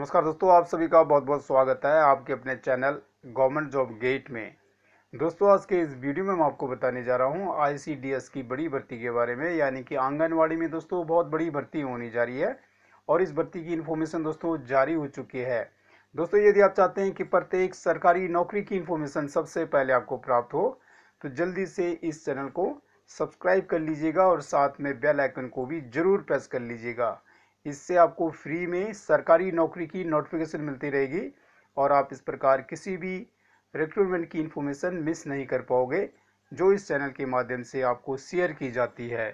नमस्कार दोस्तों आप सभी का बहुत बहुत स्वागत है आपके अपने चैनल गवर्नमेंट जॉब गेट में दोस्तों आज के इस वीडियो में मैं आपको बताने जा रहा हूं आईसीडीएस की बड़ी भर्ती के बारे में यानी कि आंगनवाड़ी में दोस्तों बहुत बड़ी भर्ती होने जा रही है और इस भर्ती की इन्फॉर्मेशन दोस्तों जारी हो चुकी है दोस्तों यदि आप चाहते हैं कि प्रत्येक सरकारी नौकरी की इन्फॉर्मेशन सबसे पहले आपको प्राप्त हो तो जल्दी से इस चैनल को सब्सक्राइब कर लीजिएगा और साथ में बेल आइकन को भी ज़रूर प्रेस कर लीजिएगा इससे आपको फ्री में सरकारी नौकरी की नोटिफिकेशन मिलती रहेगी और आप इस प्रकार किसी भी रिक्रूटमेंट की इन्फॉर्मेशन मिस नहीं कर पाओगे जो इस चैनल के माध्यम से आपको शेयर की जाती है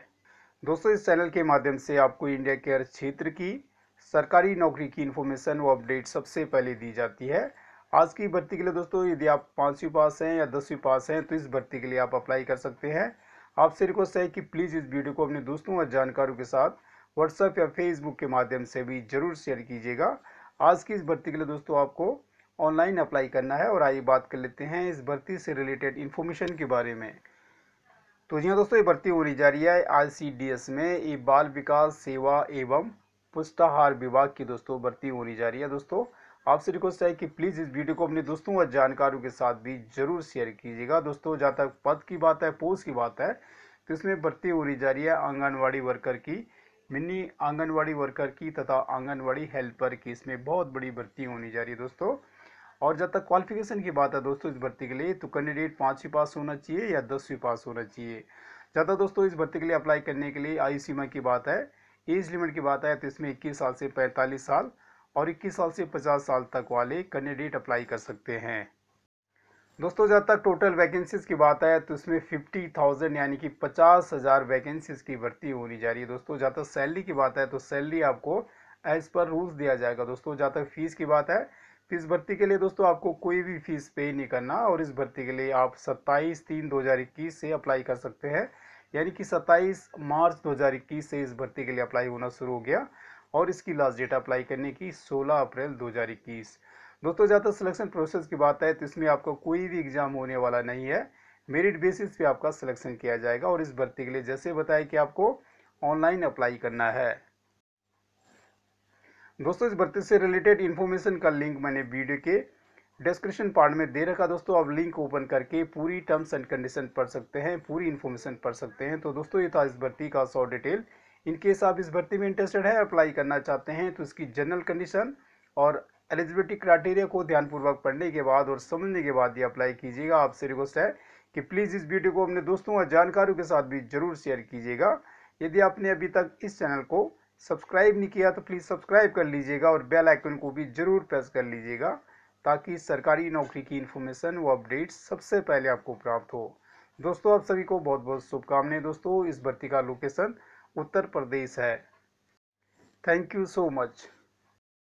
दोस्तों इस चैनल के माध्यम से आपको इंडिया केयर क्षेत्र की सरकारी नौकरी की इन्फॉर्मेशन व अपडेट सबसे पहले दी जाती है आज की भर्ती के लिए दोस्तों यदि आप पाँचवीं पास हैं या दसवीं पास हैं तो इस भर्ती के लिए आप अप्लाई कर सकते हैं आपसे रिक्वेस्ट है कि प्लीज़ इस वीडियो को अपने दोस्तों और जानकारों के साथ व्हाट्सएप या फेसबुक के माध्यम से भी ज़रूर शेयर कीजिएगा आज की इस भर्ती के लिए दोस्तों आपको ऑनलाइन अप्लाई करना है और आइए बात कर लेते हैं इस भर्ती से रिलेटेड इन्फॉर्मेशन के बारे में तो जी हाँ दोस्तों ये भर्ती होने जा रही है आई में ये बाल विकास सेवा एवं पुष्टाहार विभाग की दोस्तों भर्ती होने जा रही है दोस्तों आपसे रिक्वेस्ट है कि प्लीज़ इस वीडियो को अपने दोस्तों और जानकारों के साथ भी जरूर शेयर कीजिएगा दोस्तों जहाँ तक पद की बात है पोस्ट की बात है तो इसमें भर्ती होने जा रही है आंगनबाड़ी वर्कर की मिनी आंगनवाड़ी वर्कर की तथा आंगनवाड़ी हेल्पर की इसमें बहुत बड़ी भर्ती होने जा रही है दोस्तों और जब तक क्वालिफिकेशन की बात है दोस्तों इस भर्ती के लिए तो कैंडिडेट पाँचवीं पास होना चाहिए या दसवीं पास होना चाहिए ज़्यादा दोस्तों इस भर्ती के लिए अप्लाई करने के लिए आयु सीमा की बात है एज लिमिट की बात है तो इसमें इक्कीस साल से पैंतालीस साल और इक्कीस साल से पचास साल तक वाले कैंडिडेट अप्लाई कर सकते हैं दोस्तों जब तक टोटल वैकेंसीज की बात आए तो इसमें फिफ्टी थाउजेंड यानी कि पचास हज़ार वैकेंसीज की भर्ती होनी जा रही है दोस्तों जहाँ तक सैलरी की बात है तो सैलरी आपको एज पर रूल्स दिया जाएगा दोस्तों जहाँ तक फीस की बात है फीस भर्ती के लिए दोस्तों आपको कोई भी फीस पे नहीं करना और इस भर्ती के लिए आप सत्ताईस तीन दो हज़ार इक्कीस से अप्लाई कर सकते हैं यानी कि सत्ताईस मार्च दो हज़ार इक्कीस से इस भर्ती के लिए अप्लाई होना शुरू हो गया और इसकी लास्ट डेट अप्लाई करने की सोलह अप्रैल दो हज़ार इक्कीस दोस्तों ज़्यादा सिलेक्शन प्रोसेस की बात है तो इसमें आपका कोई भी एग्ज़ाम होने वाला नहीं है मेरिट बेसिस पे आपका सिलेक्शन किया जाएगा और इस भर्ती के लिए जैसे बताया कि आपको ऑनलाइन अप्लाई करना है दोस्तों इस भर्ती से रिलेटेड इन्फॉर्मेशन का लिंक मैंने वीडियो के डिस्क्रिप्शन पार्ट में दे रखा दोस्तों आप लिंक ओपन करके पूरी टर्म्स एंड कंडीशन पढ़ सकते हैं पूरी इन्फॉर्मेशन पढ़ सकते हैं तो दोस्तों ये था इस भर्ती का सौ डिटेल इनकेस आप इस भर्ती में इंटरेस्टेड है अप्लाई करना चाहते हैं तो इसकी जनरल कंडीशन और एलिजिबिलिटी क्राइटेरिया को ध्यानपूर्वक पढ़ने के बाद और समझने के बाद ये अप्लाई कीजिएगा आपसे रिक्वेस्ट है कि प्लीज़ इस वीडियो को अपने दोस्तों और जानकारों के साथ भी जरूर शेयर कीजिएगा यदि आपने अभी तक इस चैनल को सब्सक्राइब नहीं किया तो प्लीज़ सब्सक्राइब कर लीजिएगा और बेल आइकन को भी ज़रूर प्रेस कर लीजिएगा ताकि सरकारी नौकरी की इन्फॉर्मेशन व अपडेट्स सबसे पहले आपको प्राप्त हो दोस्तों आप सभी को बहुत बहुत शुभकामनाएं दोस्तों इस भर्ती का लोकेशन उत्तर प्रदेश है थैंक यू सो मच